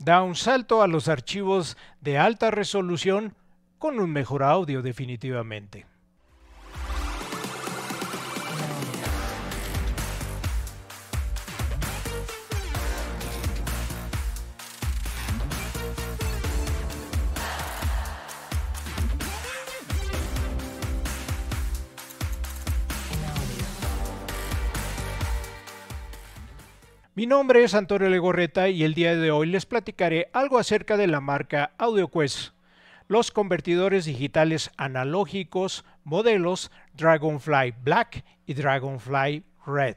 da un salto a los archivos de alta resolución con un mejor audio definitivamente. Mi nombre es Antonio Legorreta y el día de hoy les platicaré algo acerca de la marca AudioQuest, los convertidores digitales analógicos modelos Dragonfly Black y Dragonfly Red.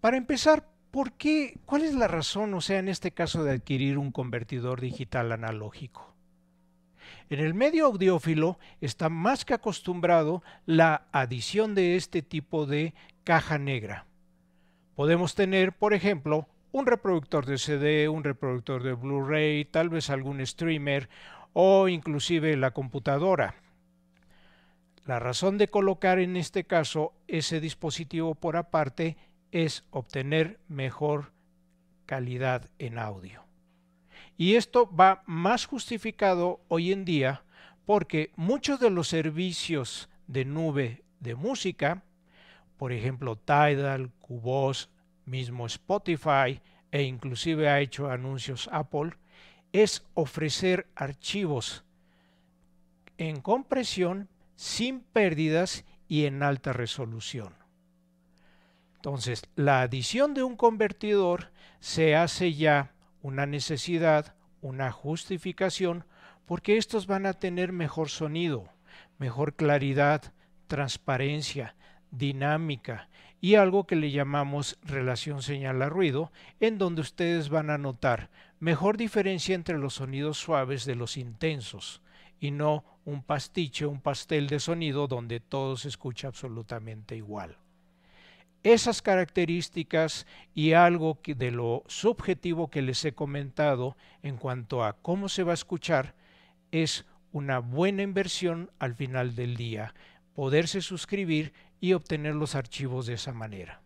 Para empezar, ¿por qué? ¿Cuál es la razón, o sea, en este caso de adquirir un convertidor digital analógico? En el medio audiófilo está más que acostumbrado la adición de este tipo de caja negra. Podemos tener, por ejemplo, un reproductor de CD, un reproductor de Blu-ray, tal vez algún streamer o inclusive la computadora. La razón de colocar en este caso ese dispositivo por aparte es obtener mejor calidad en audio. Y esto va más justificado hoy en día porque muchos de los servicios de nube de música por ejemplo Tidal, Cubos, mismo Spotify e inclusive ha hecho anuncios Apple, es ofrecer archivos en compresión sin pérdidas y en alta resolución. Entonces, la adición de un convertidor se hace ya una necesidad, una justificación, porque estos van a tener mejor sonido, mejor claridad, transparencia, dinámica y algo que le llamamos relación señal a ruido, en donde ustedes van a notar mejor diferencia entre los sonidos suaves de los intensos y no un pastiche, un pastel de sonido donde todo se escucha absolutamente igual. Esas características y algo de lo subjetivo que les he comentado en cuanto a cómo se va a escuchar es una buena inversión al final del día poderse suscribir y obtener los archivos de esa manera.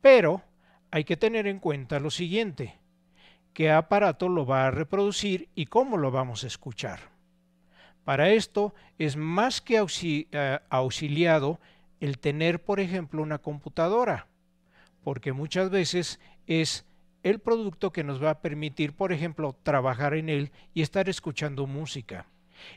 Pero hay que tener en cuenta lo siguiente, qué aparato lo va a reproducir y cómo lo vamos a escuchar. Para esto es más que eh, auxiliado el tener, por ejemplo, una computadora, porque muchas veces es el producto que nos va a permitir, por ejemplo, trabajar en él y estar escuchando música.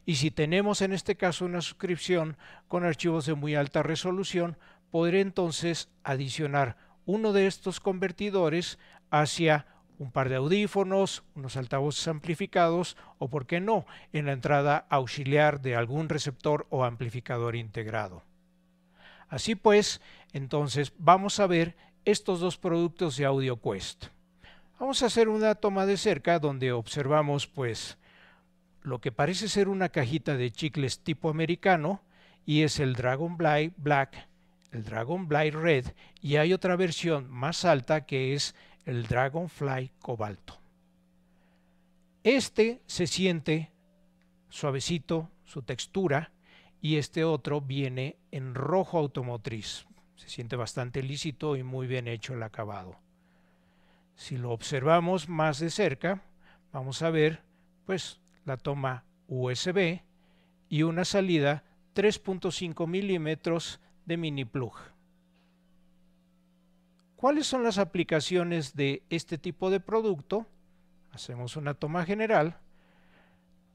Y si tenemos en este caso una suscripción con archivos de muy alta resolución, podré entonces adicionar uno de estos convertidores hacia un par de audífonos, unos altavoces amplificados o, por qué no, en la entrada auxiliar de algún receptor o amplificador integrado. Así pues, entonces vamos a ver estos dos productos de AudioQuest. Vamos a hacer una toma de cerca donde observamos pues lo que parece ser una cajita de chicles tipo americano y es el Dragonfly Black, el Dragonfly Red y hay otra versión más alta que es el Dragonfly Cobalto. Este se siente suavecito, su textura, y este otro viene en rojo automotriz. Se siente bastante lícito y muy bien hecho el acabado. Si lo observamos más de cerca, vamos a ver pues la toma USB y una salida 3.5 milímetros de mini plug. ¿Cuáles son las aplicaciones de este tipo de producto? Hacemos una toma general.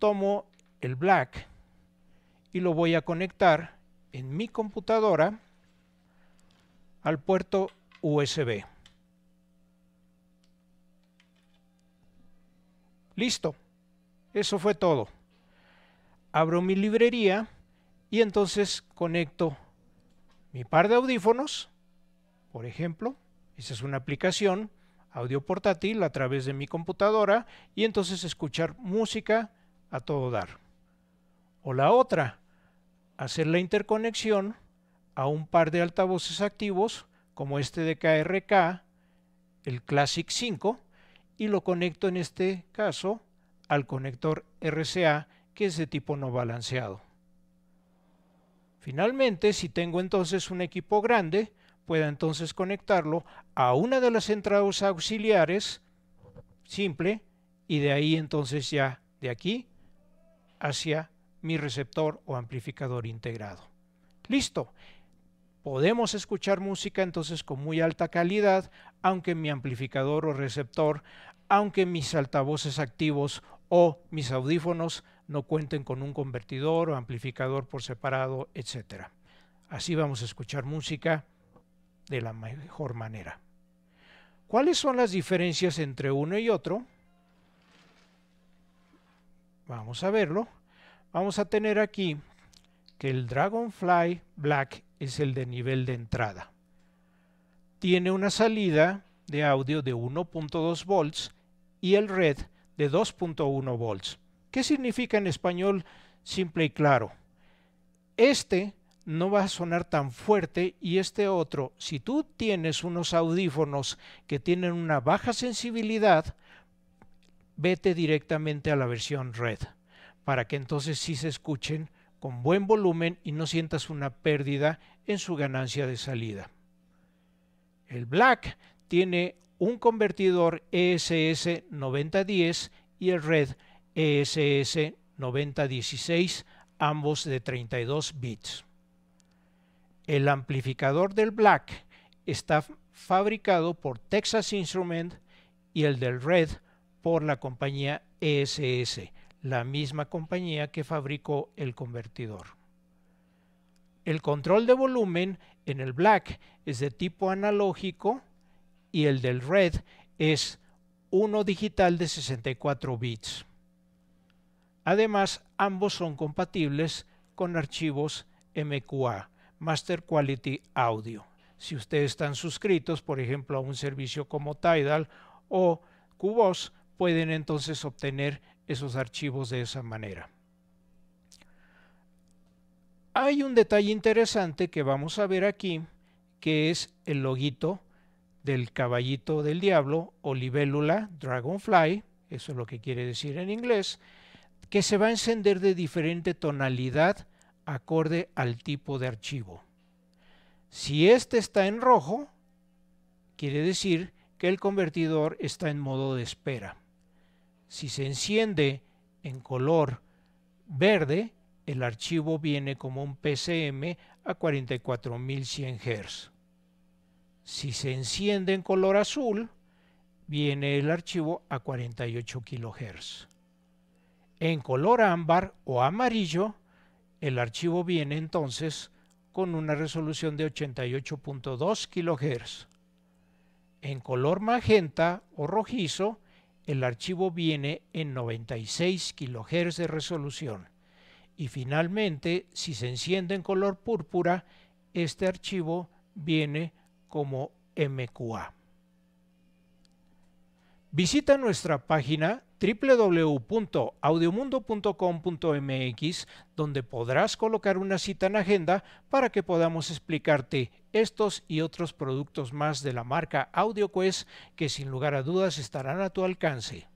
Tomo el black y lo voy a conectar en mi computadora al puerto USB. Listo. Eso fue todo. Abro mi librería y entonces conecto mi par de audífonos, por ejemplo, esa es una aplicación, audio portátil a través de mi computadora y entonces escuchar música a todo dar. O la otra, hacer la interconexión a un par de altavoces activos como este de KRK, el Classic 5, y lo conecto en este caso al conector RCA que es de tipo no balanceado. Finalmente, si tengo entonces un equipo grande, pueda entonces conectarlo a una de las entradas auxiliares simple y de ahí entonces ya de aquí hacia mi receptor o amplificador integrado. Listo. Podemos escuchar música entonces con muy alta calidad, aunque mi amplificador o receptor, aunque mis altavoces activos o mis audífonos no cuenten con un convertidor o amplificador por separado, etc. Así vamos a escuchar música de la mejor manera. ¿Cuáles son las diferencias entre uno y otro? Vamos a verlo. Vamos a tener aquí que el Dragonfly Black es el de nivel de entrada. Tiene una salida de audio de 1.2 volts y el Red de 2.1 volts. ¿Qué significa en español simple y claro? Este no va a sonar tan fuerte y este otro, si tú tienes unos audífonos que tienen una baja sensibilidad, vete directamente a la versión red para que entonces sí se escuchen con buen volumen y no sientas una pérdida en su ganancia de salida. El black tiene un convertidor ESS 9010 y el red ESS 9016, ambos de 32 bits. El amplificador del Black está fabricado por Texas Instrument y el del Red por la compañía ESS, la misma compañía que fabricó el convertidor. El control de volumen en el Black es de tipo analógico y el del red es uno digital de 64 bits. Además, ambos son compatibles con archivos MQA, Master Quality Audio. Si ustedes están suscritos, por ejemplo, a un servicio como Tidal o Qobuz, pueden entonces obtener esos archivos de esa manera. Hay un detalle interesante que vamos a ver aquí, que es el loguito del caballito del diablo o libélula, dragonfly, eso es lo que quiere decir en inglés, que se va a encender de diferente tonalidad acorde al tipo de archivo. Si este está en rojo, quiere decir que el convertidor está en modo de espera. Si se enciende en color verde, el archivo viene como un PCM a 44100 Hz. Si se enciende en color azul, viene el archivo a 48 kHz. En color ámbar o amarillo, el archivo viene entonces con una resolución de 88.2 kHz. En color magenta o rojizo, el archivo viene en 96 kHz de resolución. Y finalmente, si se enciende en color púrpura, este archivo viene como MQA. Visita nuestra página www.audiomundo.com.mx donde podrás colocar una cita en agenda para que podamos explicarte estos y otros productos más de la marca AudioQuest que sin lugar a dudas estarán a tu alcance.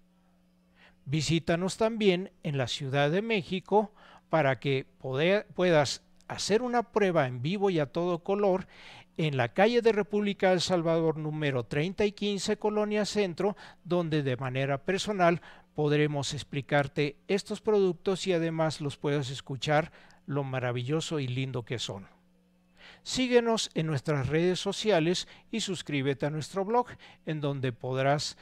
Visítanos también en la Ciudad de México para que puedas hacer una prueba en vivo y a todo color en la calle de República El Salvador número 30 y 15, Colonia Centro, donde de manera personal podremos explicarte estos productos y además los puedas escuchar lo maravilloso y lindo que son. Síguenos en nuestras redes sociales y suscríbete a nuestro blog, en donde podrás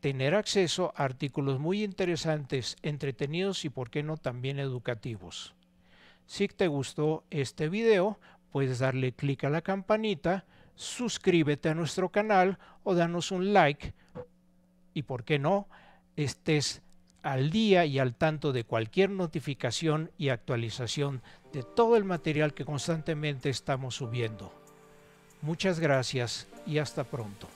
tener acceso a artículos muy interesantes, entretenidos y, por qué no, también educativos. Si te gustó este video, Puedes darle clic a la campanita, suscríbete a nuestro canal o danos un like y, ¿por qué no?, estés al día y al tanto de cualquier notificación y actualización de todo el material que constantemente estamos subiendo. Muchas gracias y hasta pronto.